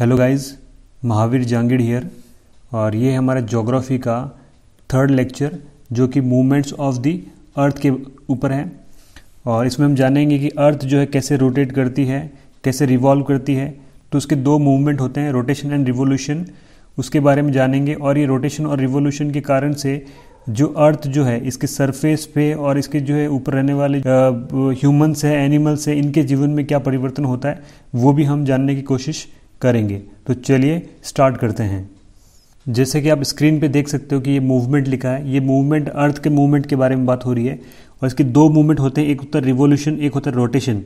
hello guys Mahavir Jangid here और ये है हमारा जोग्राफी का थर्ड लेक्चर जो कि मूवमेंट्स ऑफ दी अर्थ के ऊपर है और इसमें हम जानेंगे कि अर्थ जो है कैसे रोटेट करती है कैसे रिवॉल्व करती है तो उसके दो मूवमेंट होते हैं रोटेशन एंड रिवोल्यूशन उसके बारे में जानेंगे और ये रोटेशन और रिवोल्यूशन के कारण से जो अर्थ जो है इसके सरफेस पे और इसके जो है ऊपर रहने वाले ह्यूमंस है एनिमल्स है इनके जीवन में क्या परिवर्तन होता है वो भी हम जानने की कोशिश करेंगे तो चलिए स्टार्ट करते हैं जैसे कि आप स्क्रीन पे देख सकते हो कि ये मूवमेंट लिखा है ये मूवमेंट अर्थ के मूवमेंट के बारे में बात हो रही है और इसके दो मूवमेंट होते हैं एक होता है रिवोल्यूशन एक होता है रोटेशन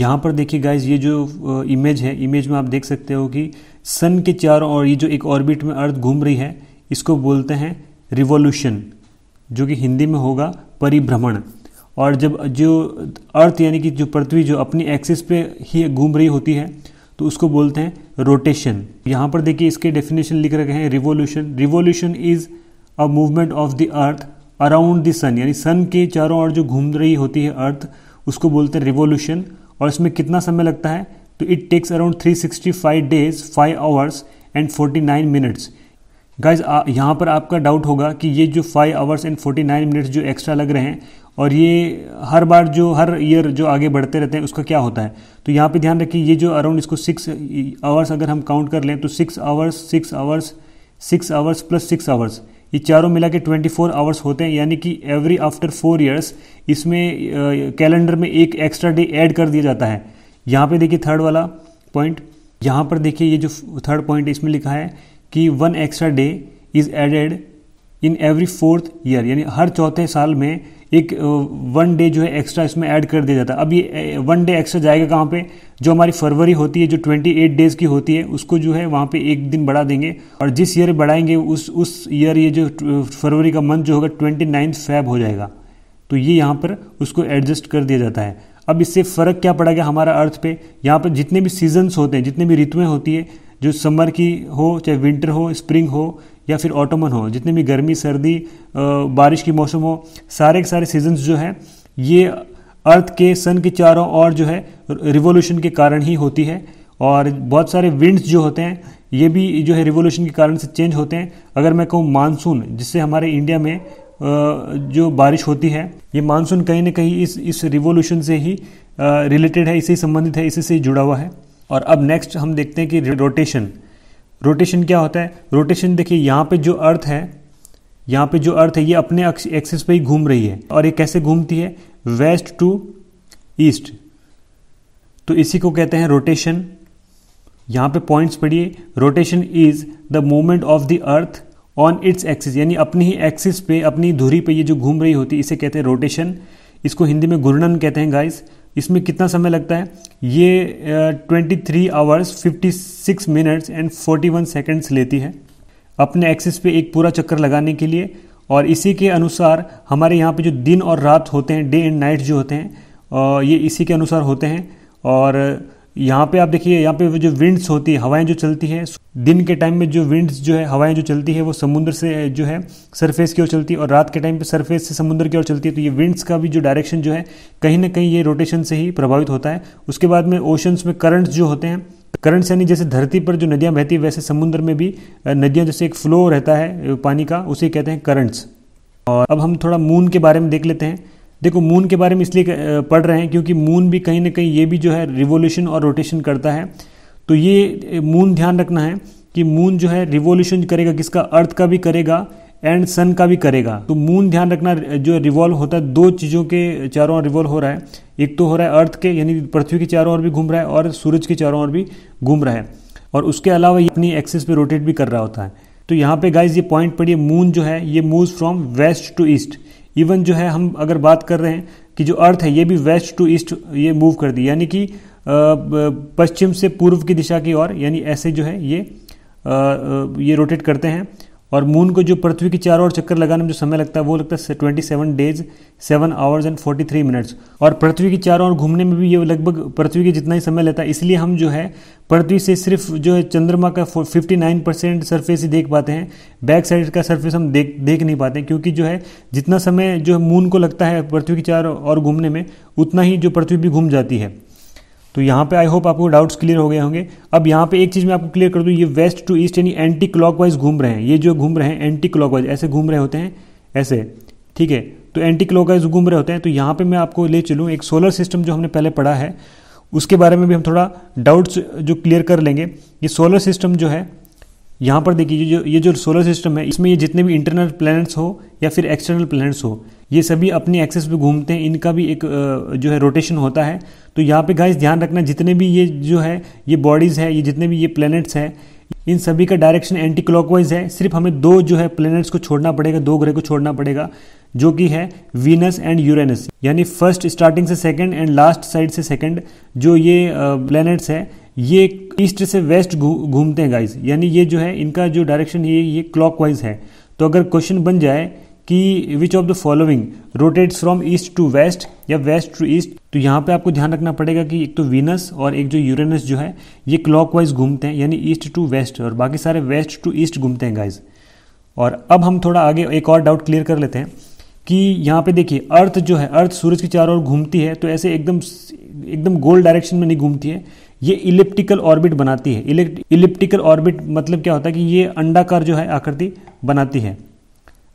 यहाँ पर देखिए गाइज ये जो इमेज है इमेज में आप देख सकते हो कि सन के चारों और ये जो एक ऑर्बिट में अर्थ घूम रही है इसको बोलते हैं रिवोल्यूशन जो कि हिंदी में होगा परिभ्रमण और जब जो अर्थ यानी कि जो पृथ्वी जो अपनी एक्सिस पे ही घूम रही होती है तो उसको बोलते हैं रोटेशन यहाँ पर देखिए इसके डेफिनेशन लिख रखे हैं revolution revolution is a movement of the earth around the sun यानी सन के चारों ओर जो घूम रही होती है अर्थ उसको बोलते हैं रिवोल्यूशन और इसमें कितना समय लगता है तो it takes around 365 days 5 hours and 49 minutes guys यहाँ पर आपका डाउट होगा कि ये जो five hours and forty nine minutes जो एक्स्ट्रा लग रहे हैं और ये हर बार जो हर ईयर जो आगे बढ़ते रहते हैं उसका क्या होता है तो यहाँ पे ध्यान रखिए ये जो अराउंड इसको सिक्स आवर्स अगर हम काउंट कर लें तो six hours six hours six hours plus six hours ये चारों मिला के ट्वेंटी फोर आवर्स होते हैं यानी कि एवरी आफ्टर फोर ईयर्स इसमें कैलेंडर में एक एक्स्ट्रा डे ऐड कर दिया जाता है यहाँ पे देखिए थर्ड वाला पॉइंट यहाँ पर देखिए ये जो थर्ड पॉइंट इसमें लिखा है कि one extra day is added in every fourth year यानी हर चौथे साल में एक वन डे जो है एक्स्ट्रा इसमें ऐड कर दिया जाता है अब ये वन डे एक्स्ट्रा जाएगा कहाँ पे जो हमारी फरवरी होती है जो 28 डेज़ की होती है उसको जो है वहाँ पे एक दिन बढ़ा देंगे और जिस ईयर बढ़ाएंगे उस उस ईयर ये जो फरवरी का मंथ जो होगा ट्वेंटी नाइन्थ फैब हो जाएगा तो ये यहाँ पर उसको एडजस्ट कर दिया जाता है अब इससे फ़र्क क्या पड़ा गया हमारा अर्थ पे यहाँ पर जितने भी सीजन्स होते हैं जितने भी ऋतुएँ होती है जो समर की हो चाहे विंटर हो स्प्रिंग हो या फिर ऑटोमन हो जितने भी गर्मी सर्दी बारिश की मौसम हो सारे के सारे सीजन्स जो हैं ये अर्थ के सन के चारों ओर जो है रिवोल्यूशन के कारण ही होती है और बहुत सारे विंड्स जो होते हैं ये भी जो है रिवोल्यूशन के कारण से चेंज होते हैं अगर मैं कहूँ मानसून जिससे हमारे इंडिया में जो बारिश होती है ये मानसून कहीं ना कहीं इस इस रिवोल्यूशन से ही रिलेटेड है इसी संबंधित है इसी से जुड़ा हुआ है और अब नेक्स्ट हम देखते हैं कि रोटेशन रोटेशन क्या होता है रोटेशन देखिए यहाँ पे जो अर्थ है यहाँ पे जो अर्थ है ये अपने एक्सिस पे ही घूम रही है और ये कैसे घूमती है वेस्ट टू ईस्ट तो इसी को कहते हैं रोटेशन यहाँ पे पॉइंट्स पढ़िए rotation is the movement of the earth on its axis यानी अपनी ही एक्सिस पे अपनी धुरी पे ये जो घूम रही होती है इसे कहते हैं रोटेशन इसको हिंदी में घूर्णन कहते हैं गाइस इसमें कितना समय लगता है ये twenty three hours fifty six minutes and forty one seconds लेती है अपने एक्सिस पे एक पूरा चक्कर लगाने के लिए और इसी के अनुसार हमारे यहाँ पे जो दिन और रात होते हैं डे एंड नाइट जो होते हैं ये इसी के अनुसार होते हैं और यहाँ पे आप देखिए यहाँ पे जो विंड्स होती है हवाएं जो चलती है दिन के टाइम में जो विंड्स जो है हवाएं जो चलती है वो समुद्र से जो है सरफेस की ओर चलती है और रात के टाइम पे सरफेस से समुद्र की ओर चलती है तो ये विंड्स का भी जो डायरेक्शन जो है कहीं ना कहीं ये रोटेशन से ही प्रभावित होता है उसके बाद में ओशंस में करंट्स जो होते हैं करंट्स यानी जैसे धरती पर जो नदियाँ बहती है वैसे समुद्र में भी नदियाँ जैसे एक फ्लो रहता है पानी का उसे कहते हैं करंट्स और अब हम थोड़ा मून के बारे में देख लेते हैं देखो मून के बारे में इसलिए पढ़ रहे हैं क्योंकि मून भी कहीं ना कहीं ये भी जो है रिवोल्यूशन और रोटेशन करता है तो ये मून ध्यान रखना है कि मून जो है रिवोल्यूशन करेगा किसका अर्थ का भी करेगा एंड सन का भी करेगा तो मून ध्यान रखना जो रिवॉल्व होता है दो चीज़ों के चारों ओर रिवॉल्व हो रहा है एक तो हो रहा है अर्थ के यानी पृथ्वी के चारों ओर भी घूम रहा है और सूरज के चारों ओर भी घूम रहा है और उसके अलावा ये अपनी एक्सेस पे रोटेट भी कर रहा होता है तो यहाँ पे गाइज ये पॉइंट पढ़िए मून जो है ये moves from west to east even जो है हम अगर बात कर रहे हैं कि जो अर्थ है ये भी वेस्ट टू ईस्ट ये मूव कर दी यानी कि पश्चिम से पूर्व की दिशा की ओर यानी ऐसे जो है ये ये रोटेट करते हैं और मून को जो पृथ्वी के चारों ओर चक्कर लगाने में जो समय लगता है वो लगता है twenty seven days seven hours and forty three minutes और पृथ्वी के चारों ओर घूमने में भी ये लगभग पृथ्वी के जितना ही समय लेता है इसलिए हम जो है पृथ्वी से सिर्फ जो है चंद्रमा का फिफ्टी नाइन परसेंट सर्फेस ही देख पाते हैं बैक साइड का सर्फेस हम देख देख नहीं पाते क्योंकि जो है जितना समय जो है मून को लगता है पृथ्वी के चारों ओर घूमने में उतना ही जो पृथ्वी भी घूम जाती है तो यहाँ पे आई होप आपको डाउट्स क्लियर हो गए होंगे अब यहाँ पे एक चीज़ मैं आपको क्लियर कर दूँ ये वेस्ट टू ईस्ट यानी एंटी क्लॉकवाइज घूम रहे हैं ये जो घूम रहे हैं एंटी क्लॉकवाइज ऐसे घूम रहे होते हैं ऐसे ठीक है तो एंटी क्लॉकवाइज घूम रहे होते हैं तो यहाँ पे मैं आपको ले चलूँ एक सोलर सिस्टम जो हमने पहले पढ़ा है उसके बारे में भी हम थोड़ा डाउट्स जो क्लियर कर लेंगे ये सोलर सिस्टम जो है यहाँ पर देखिए जो ये जो सोलर सिस्टम है इसमें ये जितने भी इंटरनल प्लैनेट्स हो या फिर एक्सटर्नल प्लैनेट्स हो ये सभी अपनी एक्सेस पे घूमते हैं इनका भी एक जो है रोटेशन होता है तो यहाँ पे गाइस ध्यान रखना जितने भी ये जो है ये बॉडीज़ है ये जितने भी ये प्लैनेट्स हैं इन सभी का डायरेक्शन एंटी क्लॉकवाइज है सिर्फ हमें दो जो है प्लैनेट्स को छोड़ना पड़ेगा दो ग्रह को छोड़ना पड़ेगा जो कि है वीनस एंड यूरेनस यानी फर्स्ट स्टार्टिंग से सेकंड एंड लास्ट साइड से सेकंड जो ये प्लैनेट्स है ये ईस्ट से वेस्ट घूमते हैं गाइज यानी ये जो है इनका जो डायरेक्शन ये ये क्लॉक है तो अगर क्वेश्चन बन जाए कि which of the following rotates from east to west या वेस्ट टू ईस्ट तो यहाँ पे आपको ध्यान रखना पड़ेगा कि एक तो वीनस और एक जो यूरेनस जो है ये क्लॉकवाइज घूमते हैं यानी ईस्ट टू वेस्ट और बाकी सारे वेस्ट टू ईस्ट घूमते हैं गाइज और अब हम थोड़ा आगे एक और डाउट क्लियर कर लेते हैं कि यहाँ पे देखिए अर्थ जो है अर्थ सूरज के चारों ओर घूमती है तो ऐसे एकदम एकदम गोल डायरेक्शन में नहीं घूमती है ये इलिप्टिकल ऑर्बिट बनाती है इलिप्टिकल ऑर्बिट मतलब क्या होता है कि ये अंडाकार जो है आकृति बनाती है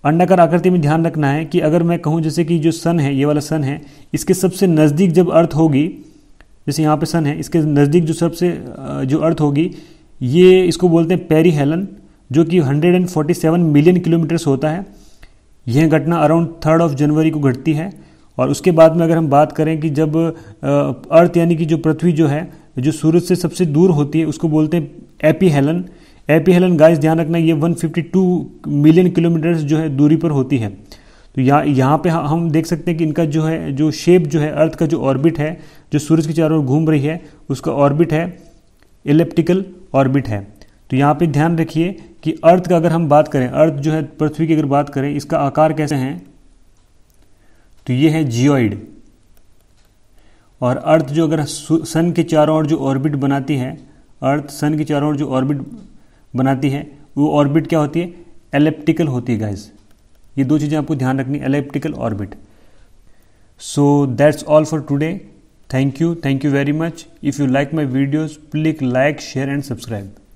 अंडाकार आकृति में ध्यान रखना है कि अगर मैं कहूँ जैसे कि जो सन है ये वाला सन है इसके सबसे नज़दीक जब अर्थ होगी जैसे यहाँ पे सन है इसके नज़दीक जो सबसे जो अर्थ होगी ये इसको बोलते हैं पेरी हेलन जो कि 147 मिलियन किलोमीटर्स होता है यह घटना अराउंड थर्ड ऑफ जनवरी को घटती है और उसके बाद में अगर हम बात करें कि जब अर्थ यानी कि जो पृथ्वी जो है जो सूरज से सबसे दूर होती है उसको बोलते हैं aphelion aphelion guys ध्यान रखना ये 152 मिलियन किलोमीटर्स जो है दूरी पर होती है तो यहाँ यहाँ पे हम देख सकते हैं कि इनका जो है जो शेप जो है अर्थ का जो ऑर्बिट है जो सूरज के चारों ओर घूम रही है उसका ऑर्बिट है इलेप्टिकल ऑर्बिट है तो यहाँ पे ध्यान रखिए कि अर्थ का अगर हम बात करें अर्थ जो है पृथ्वी की अगर बात करें इसका आकार कैसे हैं तो ये है जियोइड और अर्थ जो अगर सन के चारों ओर जो ऑर्बिट बनाती है अर्थ सन के चारों ओर जो ऑर्बिट बनाती है वो ऑर्बिट क्या होती है एलेप्टिकल होती है गाइज ये दो चीज़ें आपको ध्यान रखनी elliptical orbit so that's all for today thank you thank you very much if you like my videos click like share and subscribe